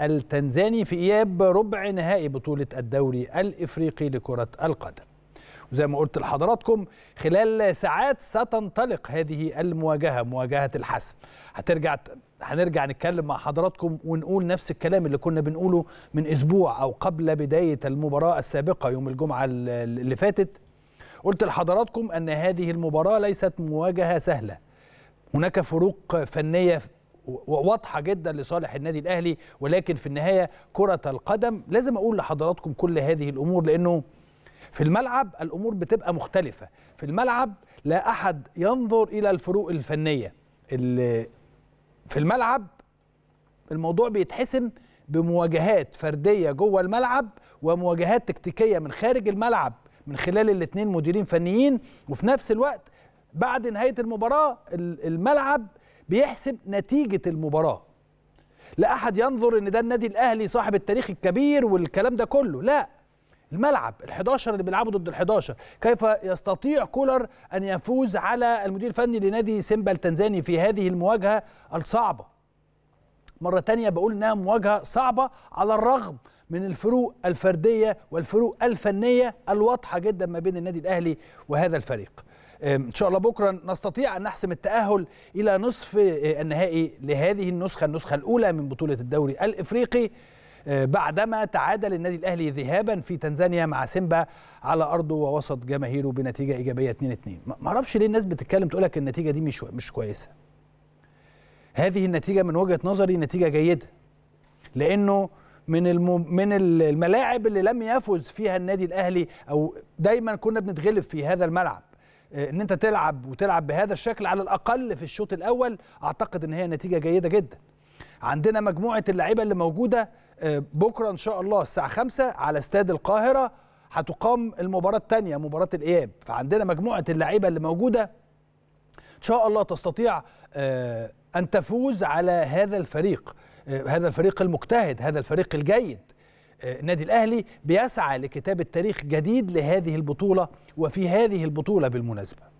التنزاني في إياب ربع نهائي بطولة الدوري الإفريقي لكرة القدم وزي ما قلت لحضراتكم خلال ساعات ستنطلق هذه المواجهة مواجهة الحسم هترجع هنرجع نتكلم مع حضراتكم ونقول نفس الكلام اللي كنا بنقوله من أسبوع أو قبل بداية المباراة السابقة يوم الجمعة اللي فاتت قلت لحضراتكم أن هذه المباراة ليست مواجهة سهلة هناك فروق فنية واضحه جدا لصالح النادي الاهلي ولكن في النهايه كره القدم لازم اقول لحضراتكم كل هذه الامور لانه في الملعب الامور بتبقى مختلفه في الملعب لا احد ينظر الى الفروق الفنيه اللي في الملعب الموضوع بيتحسم بمواجهات فرديه جوه الملعب ومواجهات تكتيكيه من خارج الملعب من خلال الاثنين مديرين فنيين وفي نفس الوقت بعد نهايه المباراه الملعب بيحسب نتيجه المباراه لا احد ينظر ان ده النادي الاهلي صاحب التاريخ الكبير والكلام ده كله لا الملعب ال11 اللي بيلعبوا ضد ال11 كيف يستطيع كولر ان يفوز على المدير الفني لنادي سيمبا التنزاني في هذه المواجهه الصعبه مرة تانية بقول إنها مواجهة صعبة على الرغم من الفروق الفردية والفروق الفنية الواضحة جدا ما بين النادي الأهلي وهذا الفريق ان شاء الله بكره نستطيع ان نحسم التاهل الى نصف إيه، النهائي لهذه النسخه النسخه الاولى من بطوله الدوري الافريقي إيه، بعدما تعادل النادي الاهلي ذهابا في تنزانيا مع سيمبا على ارضه ووسط جماهيره بنتيجه ايجابيه 2 2 ما اعرفش ليه الناس بتتكلم تقول لك النتيجه دي مش مش كويسه هذه النتيجه من وجهه نظري نتيجه جيده لانه من من الملاعب اللي لم يفز فيها النادي الاهلي او دايما كنا بنتغلب في هذا الملعب آه، ان انت تلعب وتلعب بهذا الشكل على الاقل في الشوط الاول اعتقد ان هي نتيجه جيده جدا عندنا مجموعه اللعيبه اللي موجوده آه، بكره ان شاء الله الساعه 5 على استاد القاهره هتقام المباراه الثانيه مباراه الاياب فعندنا مجموعه اللعيبه اللي موجوده ان شاء الله تستطيع آه، ان تفوز على هذا الفريق هذا الفريق المجتهد هذا الفريق الجيد النادي الاهلي بيسعى لكتابه تاريخ جديد لهذه البطوله وفي هذه البطوله بالمناسبه